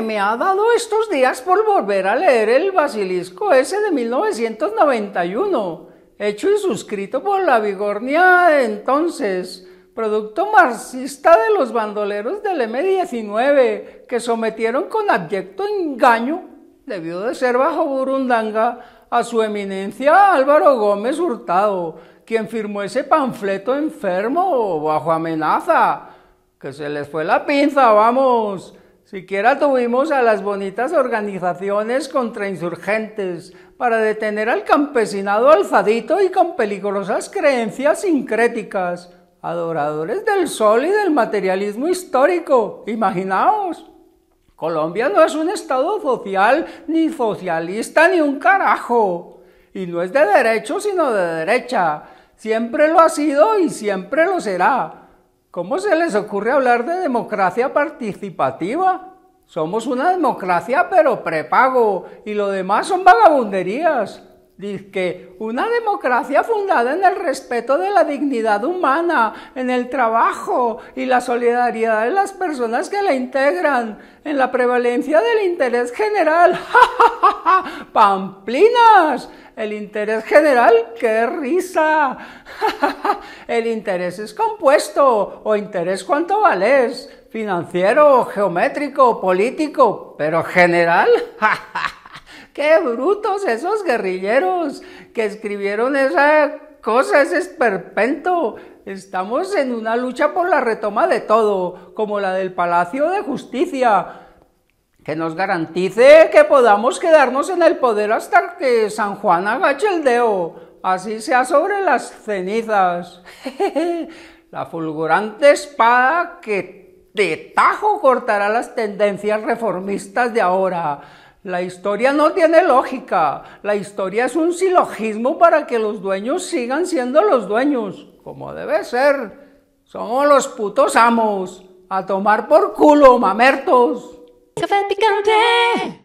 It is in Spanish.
me ha dado estos días por volver a leer el basilisco ese de 1991, hecho y suscrito por la Bigornia de entonces, producto marxista de los bandoleros del M19, que sometieron con abyecto engaño, debió de ser bajo Burundanga, a su eminencia Álvaro Gómez Hurtado, quien firmó ese panfleto enfermo o bajo amenaza. Que se les fue la pinza, vamos Siquiera tuvimos a las bonitas organizaciones contra insurgentes para detener al campesinado alzadito y con peligrosas creencias sincréticas, adoradores del sol y del materialismo histórico. Imaginaos. Colombia no es un estado social, ni socialista, ni un carajo. Y no es de derecho, sino de derecha. Siempre lo ha sido y siempre lo será ¿Cómo se les ocurre hablar de democracia participativa? Somos una democracia pero prepago y lo demás son vagabunderías. Dice que una democracia fundada en el respeto de la dignidad humana, en el trabajo y la solidaridad de las personas que la integran, en la prevalencia del interés general. ¡Pamplinas! El interés general, qué risa. el interés es compuesto o interés cuánto vales, financiero, geométrico, político, pero general. Qué brutos esos guerrilleros que escribieron esa cosa, ese esperpento. Estamos en una lucha por la retoma de todo, como la del Palacio de Justicia, que nos garantice que podamos quedarnos en el poder hasta que San Juan agache el dedo, así sea sobre las cenizas. la fulgurante espada que de tajo cortará las tendencias reformistas de ahora la historia no tiene lógica. La historia es un silogismo para que los dueños sigan siendo los dueños, como debe ser. Somos los putos amos. A tomar por culo, mamertos. Café picante.